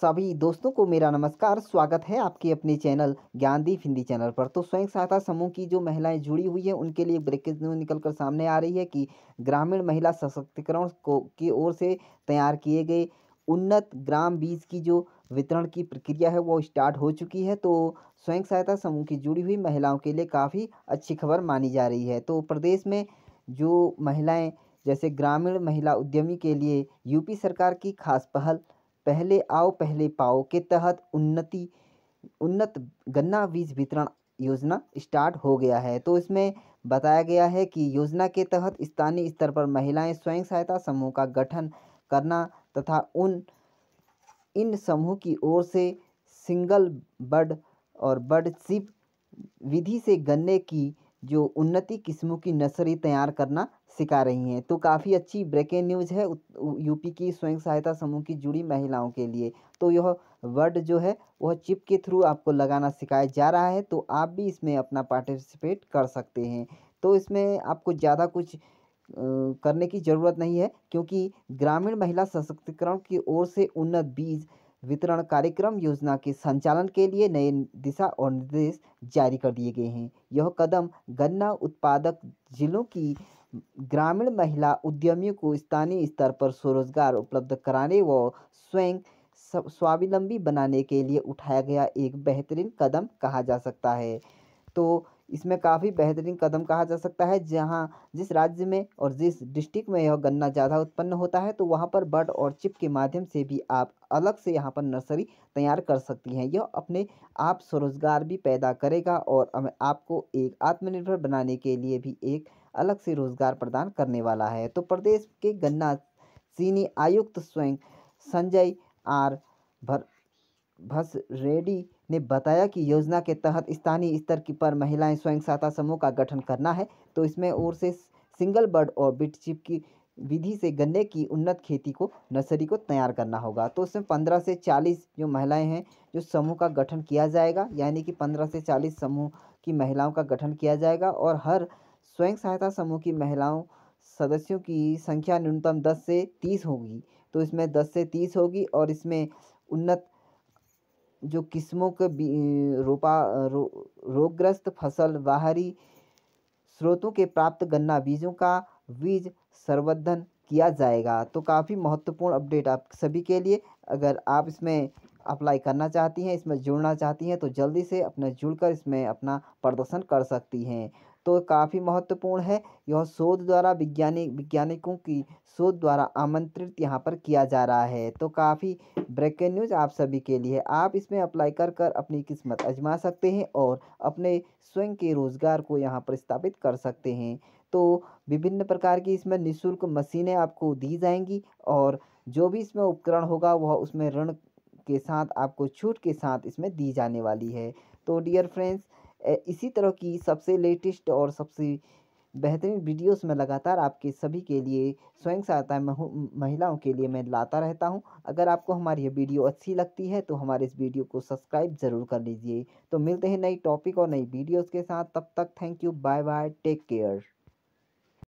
सभी दोस्तों को मेरा नमस्कार स्वागत है आपके अपने चैनल ज्ञानदीप हिंदी चैनल पर तो स्वयं सहायता समूह की जो महिलाएं जुड़ी हुई हैं उनके लिए ब्रेकेज न्यूज निकलकर सामने आ रही है कि ग्रामीण महिला सशक्तिकरण को की ओर से तैयार किए गए उन्नत ग्राम बीज की जो वितरण की प्रक्रिया है वो स्टार्ट हो चुकी है तो स्वयं सहायता समूह की जुड़ी हुई महिलाओं के लिए काफ़ी अच्छी खबर मानी जा रही है तो प्रदेश में जो महिलाएँ जैसे ग्रामीण महिला उद्यमी के लिए यूपी सरकार की खास पहल पहले आओ पहले पाओ के तहत उन्नति उन्नत गन्ना बीज वितरण योजना स्टार्ट हो गया है तो इसमें बताया गया है कि योजना के तहत स्थानीय स्तर पर महिलाएं स्वयं सहायता समूह का गठन करना तथा उन इन समूह की ओर से सिंगल बर्ड और बर्ड सिप विधि से गन्ने की जो उन्नति किस्मों की नर्सरी तैयार करना सिखा रही हैं तो काफ़ी अच्छी ब्रेकिंग न्यूज़ है यूपी की स्वयं सहायता समूह की जुड़ी महिलाओं के लिए तो यह वर्ड जो है वह चिप के थ्रू आपको लगाना सिखाया जा रहा है तो आप भी इसमें अपना पार्टिसिपेट कर सकते हैं तो इसमें आपको ज़्यादा कुछ करने की ज़रूरत नहीं है क्योंकि ग्रामीण महिला सशक्तिकरण की ओर से उन्नत बीज वितरण कार्यक्रम योजना के संचालन के लिए नए दिशा और निर्देश जारी कर दिए गए हैं यह कदम गन्ना उत्पादक जिलों की ग्रामीण महिला उद्यमियों को स्थानीय स्तर पर स्वरोजगार उपलब्ध कराने व स्वयं स्वावलंबी बनाने के लिए उठाया गया एक बेहतरीन कदम कहा जा सकता है तो इसमें काफ़ी बेहतरीन कदम कहा जा सकता है जहाँ जिस राज्य में और जिस डिस्ट्रिक्ट में यह गन्ना ज़्यादा उत्पन्न होता है तो वहाँ पर बड और चिप के माध्यम से भी आप अलग से यहाँ पर नर्सरी तैयार कर सकती हैं यह अपने आप स्वरोजगार भी पैदा करेगा और आपको एक आत्मनिर्भर बनाने के लिए भी एक अलग से रोजगार प्रदान करने वाला है तो प्रदेश के गन्ना चीनी आयुक्त स्वयं संजय आर भर भस रेडी ने बताया कि योजना के तहत स्थानीय स्तर की पर महिलाएं स्वयं सहायता समूह का गठन करना है तो इसमें ओर से सिंगल बर्ड और बिट चिप की विधि से गन्ने की उन्नत खेती को नर्सरी को तैयार करना होगा तो उसमें पंद्रह से चालीस जो महिलाएं हैं जो समूह का गठन किया जाएगा यानी कि पंद्रह से चालीस समूह की महिलाओं का गठन किया जाएगा और हर स्वयं सहायता समूह की महिलाओं सदस्यों की संख्या न्यूनतम दस से तीस होगी तो इसमें दस से तीस होगी और इसमें उन्नत जो किस्मों के रोपा रो, रोगग्रस्त फसल बाहरी स्रोतों के प्राप्त गन्ना बीजों का बीज संवर्धन किया जाएगा तो काफ़ी महत्वपूर्ण अपडेट आप सभी के लिए अगर आप इसमें अप्लाई करना चाहती हैं इसमें जुड़ना चाहती हैं तो जल्दी से अपने जुड़कर इसमें अपना प्रदर्शन कर सकती हैं तो काफ़ी महत्वपूर्ण है यह शोध द्वारा विज्ञानी वैज्ञानिकों की शोध द्वारा आमंत्रित यहाँ पर किया जा रहा है तो काफ़ी ब्रेकिंग न्यूज आप सभी के लिए आप इसमें अप्लाई कर कर अपनी किस्मत आजमा सकते हैं और अपने स्वयं के रोज़गार को यहाँ पर स्थापित कर सकते हैं तो विभिन्न प्रकार की इसमें निःशुल्क मशीनें आपको दी जाएंगी और जो भी इसमें उपकरण होगा वह उसमें ऋण के साथ आपको छूट के साथ इसमें दी जाने वाली है तो डियर फ्रेंड्स इसी तरह की सबसे लेटेस्ट और सबसे बेहतरीन वीडियोस में लगातार आपके सभी के लिए स्वयं सहायता महिलाओं के लिए मैं लाता रहता हूं अगर आपको हमारी यह वीडियो अच्छी लगती है तो हमारे इस वीडियो को सब्सक्राइब ज़रूर कर लीजिए तो मिलते हैं नई टॉपिक और नई वीडियोस के साथ तब तक thank you bye bye take care